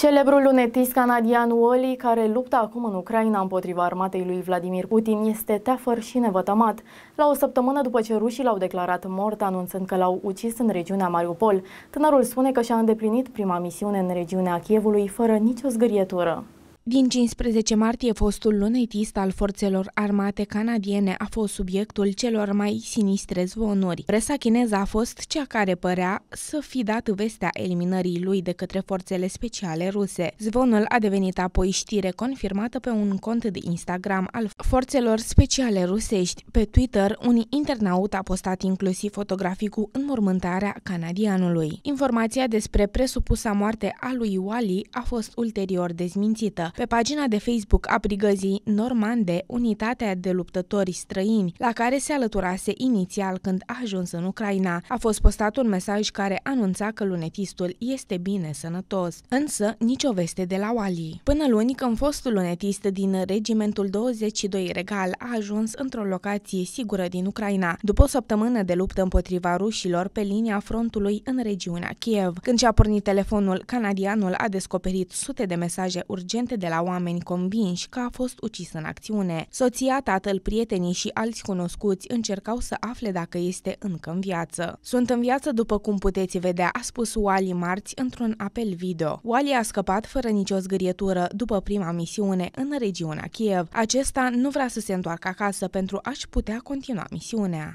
Celebrul lunetist canadian Wally, care luptă acum în Ucraina împotriva armatei lui Vladimir Putin, este teafăr și nevătămat. La o săptămână după ce rușii l-au declarat mort, anunțând că l-au ucis în regiunea Mariupol, tânărul spune că și-a îndeplinit prima misiune în regiunea Chievului fără nicio zgârietură. Din 15 martie, fostul lunetist al forțelor armate canadiene a fost subiectul celor mai sinistre zvonuri. Presa chineză a fost cea care părea să fi dat vestea eliminării lui de către forțele speciale ruse. Zvonul a devenit apoi știre confirmată pe un cont de Instagram al forțelor speciale rusești. Pe Twitter, un internaut a postat inclusiv fotografii cu înmormântarea canadianului. Informația despre presupusa moarte a lui Wally a fost ulterior dezmințită. Pe pagina de Facebook a brigăzii normande, unitatea de luptători străini, la care se alăturase inițial când a ajuns în Ucraina, a fost postat un mesaj care anunța că lunetistul este bine sănătos. Însă, nicio veste de la Wally. Până luni, când fostul lunetist din regimentul 22 Regal a ajuns într-o locație sigură din Ucraina, după o săptămână de luptă împotriva rușilor pe linia frontului în regiunea Kiev. Când și-a pornit telefonul, canadianul a descoperit sute de mesaje urgente de la oameni convinși că a fost ucis în acțiune. Soția, tatăl, prietenii și alți cunoscuți încercau să afle dacă este încă în viață. Sunt în viață după cum puteți vedea, a spus Wally marți într-un apel video. Wally a scăpat fără nicio zgârietură după prima misiune în regiunea Kiev. Acesta nu vrea să se întoarcă acasă pentru a-și putea continua misiunea.